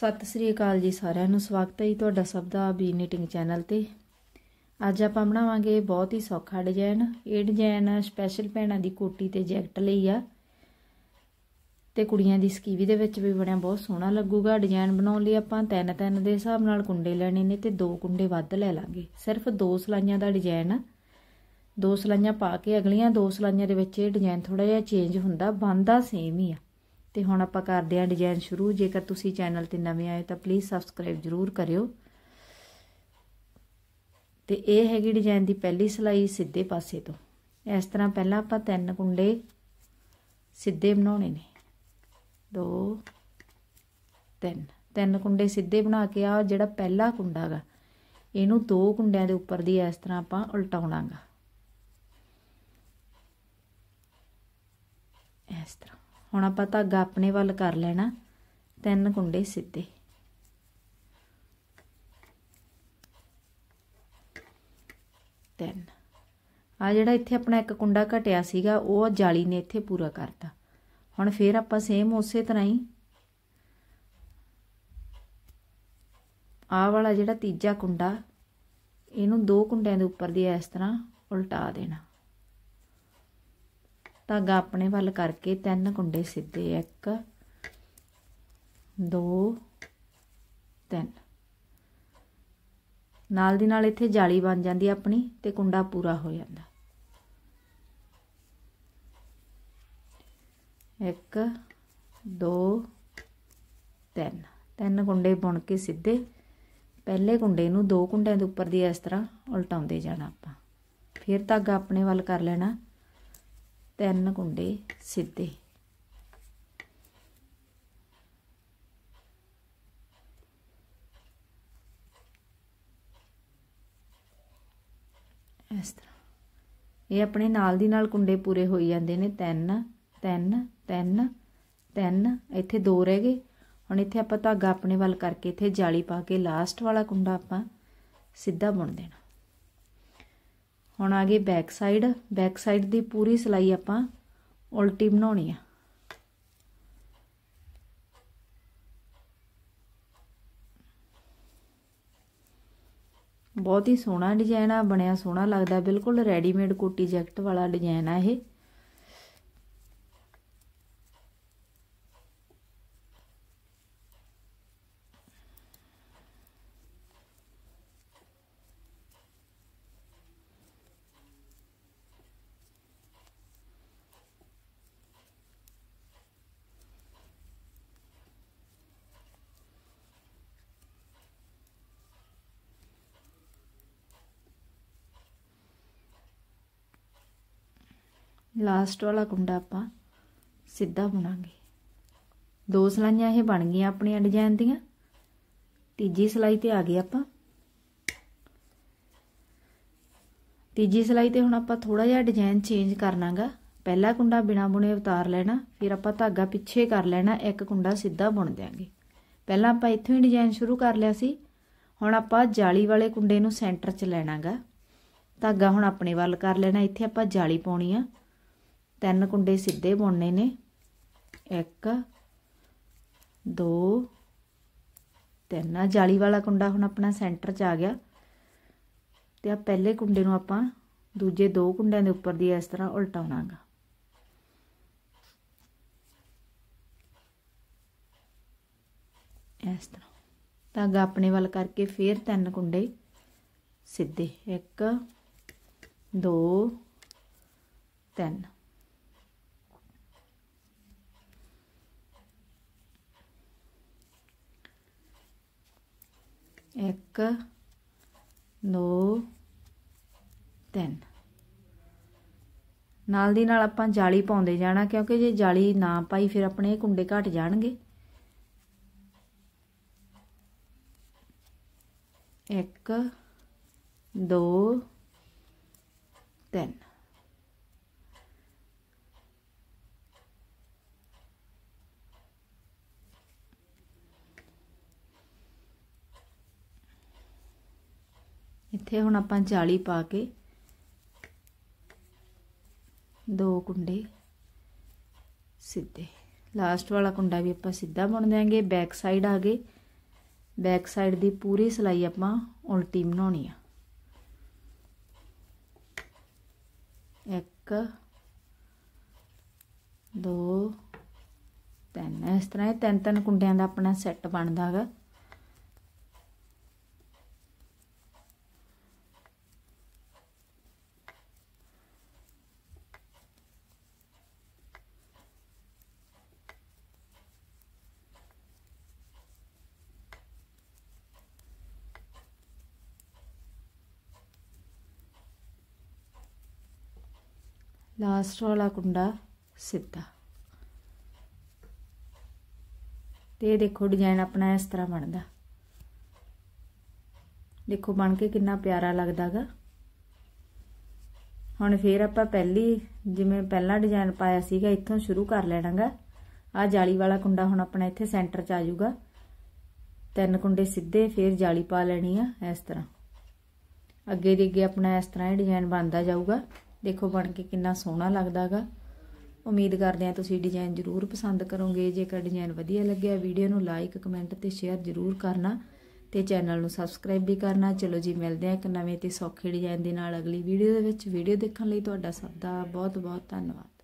ਸਤਿ ਸ੍ਰੀ ਅਕਾਲ ਜੀ ਸਾਰਿਆਂ ਨੂੰ ਸਵਾਗਤ ਹੈ ਜੀ ਤੁਹਾਡਾ ਸਭ ਦਾ ਬੀ ਨੀਟਿੰਗ ਚੈਨਲ ਤੇ ਅੱਜ ਆਪਾਂ ਬਣਾਵਾਂਗੇ ਬਹੁਤ ਹੀ ਸੌਖਾ ਡਿਜ਼ਾਈਨ ਇਹ ਡਿਜ਼ਾਈਨ ਸਪੈਸ਼ਲ ਭੈਣਾਂ ਦੀ ਕੋਟੀ ਤੇ ਜੈਕਟ ਲਈ ਆ ਤੇ ਕੁੜੀਆਂ ਦੀ ਸਕੀਵੀ ਦੇ ਵਿੱਚ ਵੀ ਬਣਿਆ ਬਹੁਤ ਸੋਹਣਾ ਲੱਗੂਗਾ ਡਿਜ਼ਾਈਨ ਬਣਾਉਣ ਲਈ ਆਪਾਂ ਤਿੰਨ ਤਿੰਨ ਦੇ ਹਿਸਾਬ ਨਾਲ ਕੁੰਡੇ ਲੈਣੇ ਨੇ ਤੇ ਦੋ ਕੁੰਡੇ ਵੱਧ ਲੈ ਲਾਂਗੇ ਸਿਰਫ ਦੋ ਸਲਾਈਆਂ ਦਾ ਡਿਜ਼ਾਈਨ ਆ ਦੋ ਸਲਾਈਆਂ ਪਾ ਕੇ ਅਗਲੀਆਂ ਦੋ ਸਲਾਈਆਂ ਦੇ ਵਿੱਚ ਇਹ ਡਿਜ਼ਾਈਨ ਥੋੜਾ ਜਿਹਾ ਚੇਂਜ ਹੁੰਦਾ ਬੰਦਾ ਸੇਮ ਹੀ ਆ ਤੇ ਹੁਣ ਆਪਾਂ ਕਰਦੇ ਹਾਂ ਡਿਜ਼ਾਈਨ ਸ਼ੁਰੂ ਜੇਕਰ ਤੁਸੀਂ ਚੈਨਲ ਤੇ ਨਵੇਂ ਆਏ ਤਾਂ ਪਲੀਜ਼ ਸਬਸਕ੍ਰਾਈਬ ਜਰੂਰ ਕਰਿਓ ਤੇ ਇਹ ਹੈਗੀ ਡਿਜ਼ਾਈਨ ਦੀ ਪਹਿਲੀ ਸਲਾਈ ਸਿੱਧੇ ਪਾਸੇ ਤੋਂ ਇਸ ਤਰ੍ਹਾਂ ਪਹਿਲਾਂ ਆਪਾਂ ਤਿੰਨ ਕੁੰਡੇ ਸਿੱਧੇ ਬਣਾਉਣੇ ਨੇ 2 3 ਤਿੰਨ ਕੁੰਡੇ ਸਿੱਧੇ ਬਣਾ ਕੇ ਆ ਜਿਹੜਾ ਪਹਿਲਾ ਕੁੰਡਾਗਾ ਇਹਨੂੰ ਦੋ ਕੁੰਡਿਆਂ ਦੇ ਉੱਪਰ ਦੀ ਇਸ ਤਰ੍ਹਾਂ ਆਪਾਂ ਉਲਟਾਉਣਾਗਾ ਇਸ ਤਰ੍ਹਾਂ ਹੁਣ ਆਪਾਂ ਧਾਗਾ ਆਪਣੇ ਵੱਲ ਕਰ ਲੈਣਾ ਤਿੰਨ ਕੁੰਡੇ ਸਿੱਧੇ ਤਿੰਨ ਆ ਜਿਹੜਾ ਇੱਥੇ ਆਪਣਾ ਇੱਕ ਕੁੰਡਾ ਘਟਿਆ ਸੀਗਾ ਉਹ ਜਾਲੀ ਨੇ ਇੱਥੇ ਪੂਰਾ ਕਰਤਾ ਹੁਣ ਫੇਰ ਆਪਾਂ ਸੇਮ ਉਸੇ ਤਰ੍ਹਾਂ ਹੀ ਆ ਵਾਲਾ ਜਿਹੜਾ ਤੀਜਾ ਕੁੰਡਾ ਇਹਨੂੰ ਦੋ ਕੁੰਡਿਆਂ ਦੇ ਉੱਪਰ ਦੀ ਇਸ ਤਰ੍ਹਾਂ ਉਲਟਾ ਦੇਣਾ ਧਾਗਾ ਆਪਣੇ ਵੱਲ ਕਰਕੇ ਤਿੰਨ ਕੁੰਡੇ ਸਿੱਧੇ 1 2 3 ਨਾਲ ਦੀ ਨਾਲ ਇੱਥੇ ਜਾਲੀ ਬਣ ਜਾਂਦੀ ਆਪਣੀ ਤੇ ਕੁੰਡਾ ਪੂਰਾ ਹੋ ਜਾਂਦਾ 1 2 3 ਤਿੰਨ ਕੁੰਡੇ ਬੁਣ ਕੇ ਸਿੱਧੇ ਪਹਿਲੇ ਕੁੰਡੇ ਨੂੰ ਦੋ ਕੁੰਡਿਆਂ ਦੇ ਉੱਪਰ ਦੀ ਇਸ ਤਰ੍ਹਾਂ ਉਲਟਾਉਂਦੇ ਜਾਣਾ ਆਪਾਂ ਫਿਰ ਧਾਗਾ ਆਪਣੇ ਵੱਲ ਕਰ ਲੈਣਾ ਤਿੰਨ ਗੁੰਡੇ ਸਿੱਧੇ ਇਸ ਤਰ੍ਹਾਂ ਇਹ ਆਪਣੇ ਨਾਲ ਦੀ ਨਾਲ ਕੁੰਡੇ ਪੂਰੇ ਹੋਈ ਜਾਂਦੇ ਨੇ ਤਿੰਨ ਤਿੰਨ ਤਿੰਨ ਤਿੰਨ ਇੱਥੇ ਦੋ ਰਹਿ ਗਏ ਹੁਣ ਇੱਥੇ ਆਪਾਂ ਧਾਗਾ ਆਪਣੇ ਵੱਲ ਕਰਕੇ ਇੱਥੇ ਜਾਲੀ ਪਾ ਕੇ ਲਾਸਟ ਵਾਲਾ ਕੁੰਡਾ ਆਪਾਂ ਸਿੱਧਾ ਬੁਣ ਦੇਣਾ ਹੁਣ ਆ ਗਈ ਬੈਕ ਸਾਈਡ ਬੈਕ ਸਾਈਡ ਦੀ ਪੂਰੀ ਸਲਾਈ ਆਪਾਂ ਉਲਟੀ ਬਣਾਉਣੀ ਆ ਬਹੁਤ ਹੀ ਸੋਹਣਾ ਡਿਜ਼ਾਈਨ ਆ ਬਣਿਆ ਸੋਹਣਾ ਲੱਗਦਾ ਬਿਲਕੁਲ ਰੈਡੀਮੇਡ ਕੋਟੀ ਜੈਕਟ ਵਾਲਾ ਡਿਜ਼ਾਈਨ ਆ ਇਹ ਲਾਸਟ ਵਾਲਾ ਕੁੰਡਾ ਆਪਾਂ ਸਿੱਧਾ ਬੁਣਾਂਗੇ ਦੋ ਸਲਾਈਆਂ ਇਹ ਬਣ ਗਈਆਂ ਆਪਣੀਆਂ ਡਿਜ਼ਾਈਨ ਦੀਆਂ ਤੀਜੀ ਸਲਾਈ ਤੇ ਆ ਗਏ ਆਪਾਂ ਤੀਜੀ ਸਲਾਈ ਤੇ ਹੁਣ ਆਪਾਂ ਥੋੜਾ ਜਿਹਾ ਡਿਜ਼ਾਈਨ ਚੇਂਜ ਕਰਨਾਗਾ ਪਹਿਲਾ ਕੁੰਡਾ ਬਿਨਾ ਬੁਣੇ ਉਤਾਰ ਲੈਣਾ ਫਿਰ ਆਪਾਂ ਧਾਗਾ ਪਿੱਛੇ ਕਰ ਲੈਣਾ ਇੱਕ ਕੁੰਡਾ ਸਿੱਧਾ ਬੁਣ ਦਿਆਂਗੇ ਪਹਿਲਾਂ ਆਪਾਂ ਇੱਥੋਂ ਹੀ ਡਿਜ਼ਾਈਨ ਸ਼ੁਰੂ ਕਰ ਲਿਆ ਸੀ ਹੁਣ ਆਪਾਂ ਜਾਲੀ ਵਾਲੇ ਕੁੰਡੇ ਨੂੰ ਸੈਂਟਰ 'ਚ ਲੈਣਾਗਾ ਧਾਗਾ ਹੁਣ ਆਪਣੇ ਵੱਲ ਕਰ ਲੈਣਾ ਇੱਥੇ ਆਪਾਂ ਜਾਲੀ ਪਾਉਣੀ ਆ ਤਿੰਨ ਕੁੰਡੇ ਸਿੱਧੇ ਬੁਣਨੇ ਨੇ 1 2 3 ਜਾਲੀ ਵਾਲਾ ਕੁੰਡਾ ਹੁਣ ਆਪਣਾ ਸੈਂਟਰ 'ਚ ਆ ਗਿਆ ਤੇ ਆ ਪਹਿਲੇ ਕੁੰਡੇ ਨੂੰ ਆਪਾਂ ਦੂਜੇ ਦੋ ਕੁੰਡਿਆਂ ਦੇ ਉੱਪਰ ਦੀ ਇਸ ਤਰ੍ਹਾਂ ਉਲਟਾਉਣਾਗਾ ਇਸ ਤਰ੍ਹਾਂ ਤਾਂ ਧਾਗਾ ਆਪਣੇ ਵੱਲ ਕਰਕੇ ਫੇਰ ਤਿੰਨ ਕੁੰਡੇ ਸਿੱਧੇ 1 2 3 ਇੱਕ ਦੋ ਤਿੰਨ ਨਾਲ ਦੀ ਨਾਲ ਆਪਾਂ ਜਾਲੀ ਪਾਉਂਦੇ ਜਾਣਾ ਕਿਉਂਕਿ ਜੇ ਜਾਲੀ ਨਾ ਪਾਈ ਫਿਰ ਆਪਣੇ ਇਹ ਕੁੰਡੇ ਘਟ ਜਾਣਗੇ ਇੱਕ ਦੋ ਤਿੰਨ ਇੱਥੇ ਹੁਣ ਆਪਾਂ ਜਾਲੀ ਪਾ ਕੇ ਦੋ ਕੁੰਡੇ ਸਿੱਧੇ ਲਾਸਟ ਵਾਲਾ ਕੁੰਡਾ ਵੀ ਆਪਾਂ ਸਿੱਧਾ ਬੁਣ ਦਿਆਂਗੇ ਬੈਕ ਸਾਈਡ ਆ ਗਏ ਬੈਕ ਸਾਈਡ ਦੀ ਪੂਰੀ ਸਲਾਈ ਆਪਾਂ ਉਲਟੀ ਬਣਾਉਣੀ ਆ ਇੱਕ ਦੋ ਤਿੰਨ ਇਸ ਤਰ੍ਹਾਂ ਇਹ ਤਿੰਨ ਤਿੰਨ ਕੁੰਡਿਆਂ ਦਾ ਆਪਣਾ ਸੈੱਟ ਬਣਦਾ ਹੈਗਾ ਲਾਸਟ ਵਾਲਾ ਕੁੰਡਾ ਸਿੱਧਾ ਤੇ ਦੇਖੋ ਡਿਜ਼ਾਈਨ ਆਪਣਾ ਇਸ ਤਰ੍ਹਾਂ ਬਣਦਾ ਦੇਖੋ ਬਣ ਕੇ ਕਿੰਨਾ ਪਿਆਰਾ ਲੱਗਦਾਗਾ ਹੁਣ ਫੇਰ ਆਪਾਂ ਪਹਿਲੀ ਜਿਵੇਂ ਪਹਿਲਾ ਡਿਜ਼ਾਈਨ ਪਾਇਆ ਸੀਗਾ ਇੱਥੋਂ ਸ਼ੁਰੂ ਕਰ ਲੈਣਾਗਾ ਆ ਜਾਲੀ ਵਾਲਾ ਕੁੰਡਾ ਹੁਣ ਆਪਣਾ ਇੱਥੇ ਸੈਂਟਰ 'ਚ ਆ ਜਾਊਗਾ ਤਿੰਨ ਕੁੰਡੇ ਸਿੱਧੇ ਫੇਰ ਜਾਲੀ ਪਾ ਲੈਣੀ ਆ ਇਸ ਤਰ੍ਹਾਂ ਅੱਗੇ ਦੇ ਅੱਗੇ ਆਪਣਾ ਇਸ ਤਰ੍ਹਾਂ ਇਹ ਡਿਜ਼ਾਈਨ ਬਣਦਾ ਜਾਊਗਾ ਦੇਖੋ ਬਣ ਕੇ ਕਿੰਨਾ ਸੋਹਣਾ ਲੱਗਦਾਗਾ ਉਮੀਦ ਕਰਦੇ ਹਾਂ ਤੁਸੀਂ ਡਿਜ਼ਾਈਨ ਜ਼ਰੂਰ ਪਸੰਦ ਕਰੋਗੇ ਜੇਕਰ ਡਿਜ਼ਾਈਨ ਵਧੀਆ ਲੱਗਿਆ ਵੀਡੀਓ ਨੂੰ ਲਾਈਕ ਕਮੈਂਟ ਤੇ ਸ਼ੇਅਰ ਜ਼ਰੂਰ ਕਰਨਾ ਤੇ ਚੈਨਲ ਨੂੰ ਸਬਸਕ੍ਰਾਈਬ ਵੀ ਕਰਨਾ ਚਲੋ ਜੀ ਮਿਲਦੇ ਹਾਂ ਇੱਕ ਨਵੇਂ ਤੇ ਸੌਖੇ ਡਿਜ਼ਾਈਨ ਦੇ ਨਾਲ ਅਗਲੀ ਵੀਡੀਓ ਦੇ ਵਿੱਚ ਵੀਡੀਓ ਦੇਖਣ ਲਈ ਤੁਹਾਡਾ ਸਭ ਦਾ ਬਹੁਤ ਬਹੁਤ ਧੰਨਵਾਦ